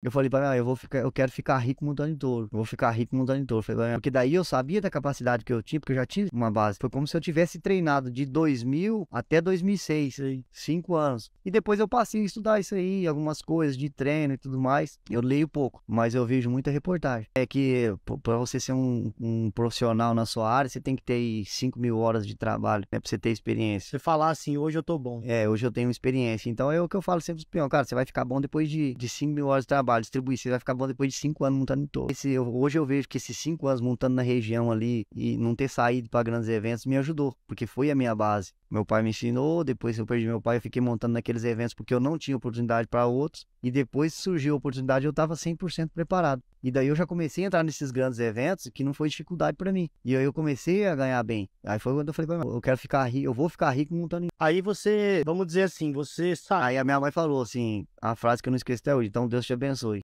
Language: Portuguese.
Eu falei pra eu vou ficar, eu quero ficar rico montando em touro. Eu vou ficar rico montando em touro. Falei porque daí eu sabia da capacidade que eu tinha, porque eu já tinha uma base. Foi como se eu tivesse treinado de 2000 até 2006, Sim. cinco anos. E depois eu passei a estudar isso aí, algumas coisas de treino e tudo mais. Eu leio pouco, mas eu vejo muita reportagem. É que para você ser um, um, profissional na sua área, você tem que ter 5 mil horas de trabalho, né? Pra você ter experiência. Você falar assim, hoje eu tô bom. É, hoje eu tenho experiência. Então é o que eu falo sempre pro cara, você vai ficar bom depois de, de 5 mil horas de trabalho trabalho, distribuir, você vai ficar bom depois de cinco anos montando em torno. Esse, eu, hoje eu vejo que esses cinco anos montando na região ali e não ter saído para grandes eventos me ajudou, porque foi a minha base. Meu pai me ensinou, depois eu perdi meu pai, eu fiquei montando naqueles eventos porque eu não tinha oportunidade para outros. E depois surgiu a oportunidade, eu estava 100% preparado. E daí eu já comecei a entrar nesses grandes eventos que não foi dificuldade para mim. E aí eu comecei a ganhar bem. Aí foi quando eu falei pra mim, eu quero ficar rico, eu vou ficar rico montando. Aí você, vamos dizer assim, você sai. Aí a minha mãe falou assim, a frase que eu não esqueci até hoje, então Deus te abençoe.